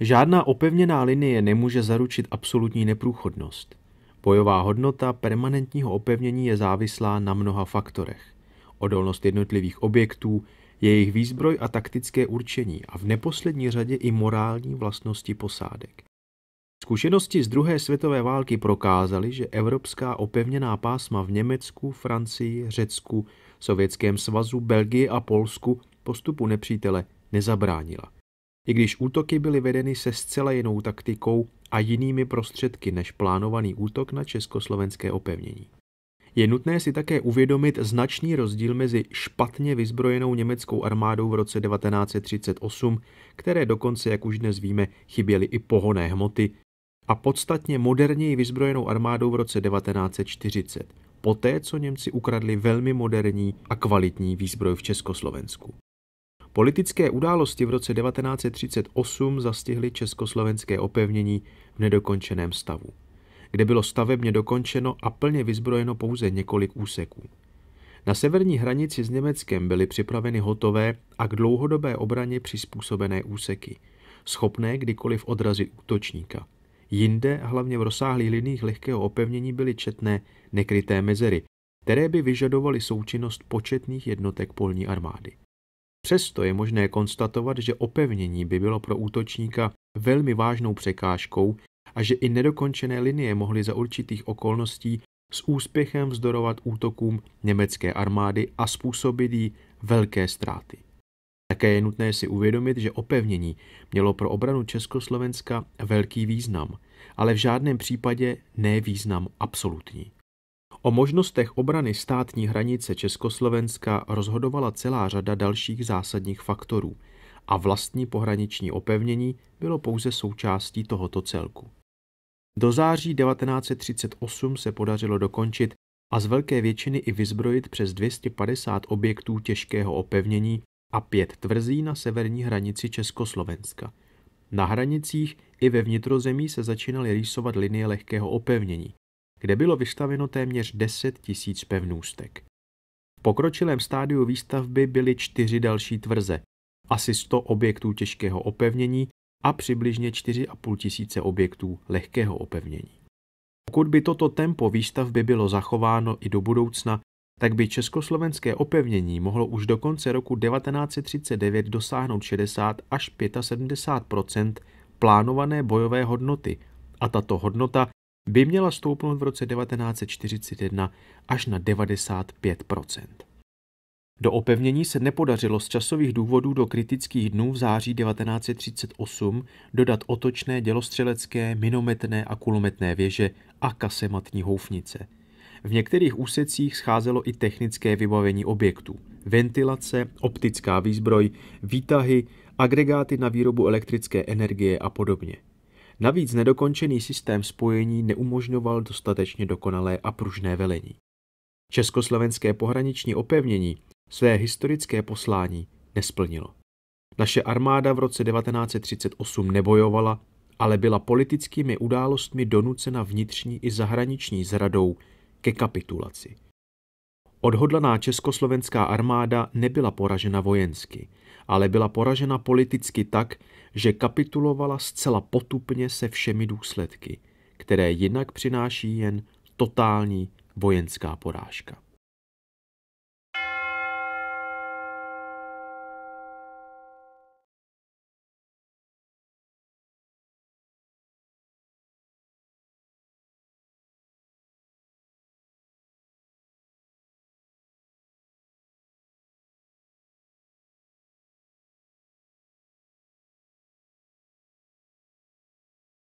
Žádná opevněná linie nemůže zaručit absolutní neprůchodnost. Bojová hodnota permanentního opevnění je závislá na mnoha faktorech. Odolnost jednotlivých objektů, jejich výzbroj a taktické určení a v neposlední řadě i morální vlastnosti posádek. Zkušenosti z druhé světové války prokázaly, že evropská opevněná pásma v Německu, Francii, Řecku, Sovětském svazu, Belgii a Polsku postupu nepřítele nezabránila i když útoky byly vedeny se zcela jinou taktikou a jinými prostředky než plánovaný útok na československé opevnění. Je nutné si také uvědomit značný rozdíl mezi špatně vyzbrojenou německou armádou v roce 1938, které dokonce, jak už dnes víme, chyběly i pohoné hmoty, a podstatně moderněji vyzbrojenou armádou v roce 1940, poté co Němci ukradli velmi moderní a kvalitní výzbroj v Československu. Politické události v roce 1938 zastihly československé opevnění v nedokončeném stavu, kde bylo stavebně dokončeno a plně vyzbrojeno pouze několik úseků. Na severní hranici s Německem byly připraveny hotové a k dlouhodobé obraně přizpůsobené úseky, schopné kdykoliv odrazit útočníka. Jinde, hlavně v rozsáhlých liních lehkého opevnění, byly četné nekryté mezery, které by vyžadovaly součinnost početných jednotek polní armády. Přesto je možné konstatovat, že opevnění by bylo pro útočníka velmi vážnou překážkou a že i nedokončené linie mohly za určitých okolností s úspěchem vzdorovat útokům německé armády a způsobit jí velké ztráty. Také je nutné si uvědomit, že opevnění mělo pro obranu Československa velký význam, ale v žádném případě ne význam absolutní. O možnostech obrany státní hranice Československa rozhodovala celá řada dalších zásadních faktorů a vlastní pohraniční opevnění bylo pouze součástí tohoto celku. Do září 1938 se podařilo dokončit a z velké většiny i vyzbrojit přes 250 objektů těžkého opevnění a pět tvrzí na severní hranici Československa. Na hranicích i ve vnitrozemí se začínaly rýsovat linie lehkého opevnění, kde bylo vystaveno téměř 10 tisíc pevnůstek. V pokročilém stádiu výstavby byly čtyři další tvrze, asi 100 objektů těžkého opevnění a přibližně 4,5 tisíce objektů lehkého opevnění. Pokud by toto tempo výstavby bylo zachováno i do budoucna, tak by československé opevnění mohlo už do konce roku 1939 dosáhnout 60 až 75 plánované bojové hodnoty a tato hodnota by měla stoupnout v roce 1941 až na 95 Do opevnění se nepodařilo z časových důvodů do kritických dnů v září 1938 dodat otočné dělostřelecké, minometné a kulometné věže a kasematní houfnice. V některých úsecích scházelo i technické vybavení objektů, ventilace, optická výzbroj, výtahy, agregáty na výrobu elektrické energie a podobně. Navíc nedokončený systém spojení neumožňoval dostatečně dokonalé a pružné velení. Československé pohraniční opevnění své historické poslání nesplnilo. Naše armáda v roce 1938 nebojovala, ale byla politickými událostmi donucena vnitřní i zahraniční zradou ke kapitulaci. Odhodlaná československá armáda nebyla poražena vojensky – ale byla poražena politicky tak, že kapitulovala zcela potupně se všemi důsledky, které jinak přináší jen totální vojenská porážka.